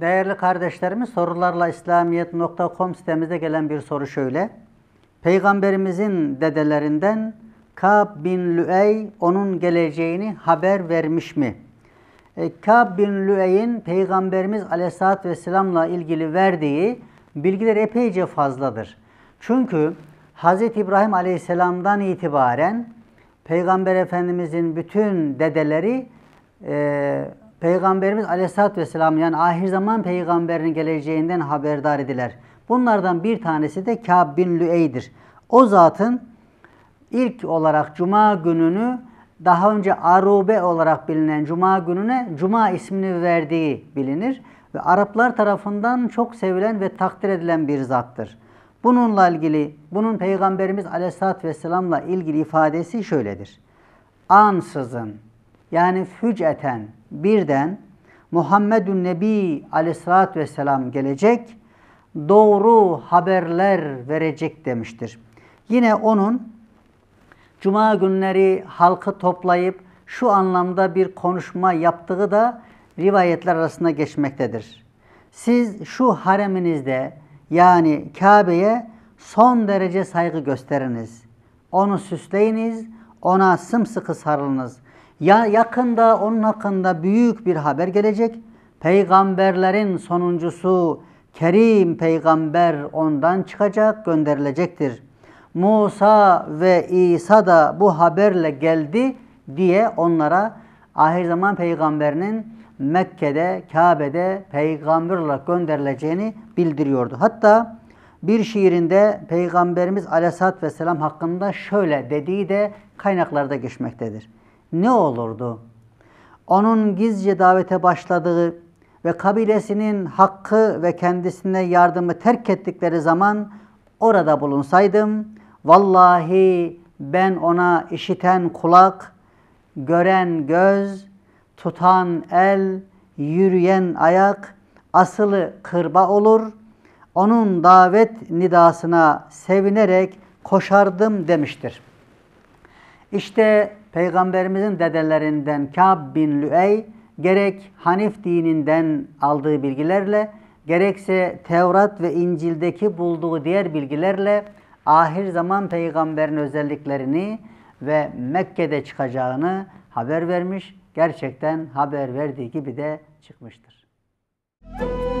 Değerli kardeşlerimiz sorularla İslamiyet.com sitemizde gelen bir soru şöyle. Peygamberimizin dedelerinden Kab bin Lüey onun geleceğini haber vermiş mi? E, Kab bin Lüey'in Peygamberimiz Aleyhisselatü Vesselam'la ilgili verdiği bilgiler epeyce fazladır. Çünkü Hz. İbrahim Aleyhisselam'dan itibaren Peygamber Efendimizin bütün dedeleri e, Peygamberimiz Aleyhisselatü Vesselam yani ahir zaman peygamberinin geleceğinden haberdar ediler. Bunlardan bir tanesi de Kâb bin Lüey'dir. O zatın ilk olarak Cuma gününü daha önce Arube olarak bilinen Cuma gününe Cuma ismini verdiği bilinir ve Araplar tarafından çok sevilen ve takdir edilen bir zattır. Bununla ilgili, bunun Peygamberimiz Aleyhisselatü Vesselam'la ilgili ifadesi şöyledir. Ansızın, yani füceten, birden Muhammedun Nebi aleyhissalatü vesselam gelecek, doğru haberler verecek demiştir. Yine onun cuma günleri halkı toplayıp şu anlamda bir konuşma yaptığı da rivayetler arasında geçmektedir. Siz şu hareminizde yani Kabe'ye son derece saygı gösteriniz. Onu süsleyiniz, ona sımsıkı sarılınız. Ya yakında onun hakkında büyük bir haber gelecek. Peygamberlerin sonuncusu Kerim peygamber ondan çıkacak, gönderilecektir. Musa ve İsa da bu haberle geldi diye onlara ahir zaman peygamberinin Mekke'de, Kabe'de peygamber olarak gönderileceğini bildiriyordu. Hatta bir şiirinde Peygamberimiz Aleyhisselatü Vesselam hakkında şöyle dediği de kaynaklarda geçmektedir ne olurdu? Onun gizlice davete başladığı ve kabilesinin hakkı ve kendisine yardımı terk ettikleri zaman orada bulunsaydım, vallahi ben ona işiten kulak, gören göz, tutan el, yürüyen ayak, asılı kırba olur. Onun davet nidasına sevinerek koşardım demiştir. İşte Peygamberimizin dedelerinden Kâb bin Lüey gerek Hanif dininden aldığı bilgilerle gerekse Tevrat ve İncil'deki bulduğu diğer bilgilerle ahir zaman peygamberin özelliklerini ve Mekke'de çıkacağını haber vermiş. Gerçekten haber verdiği gibi de çıkmıştır. Müzik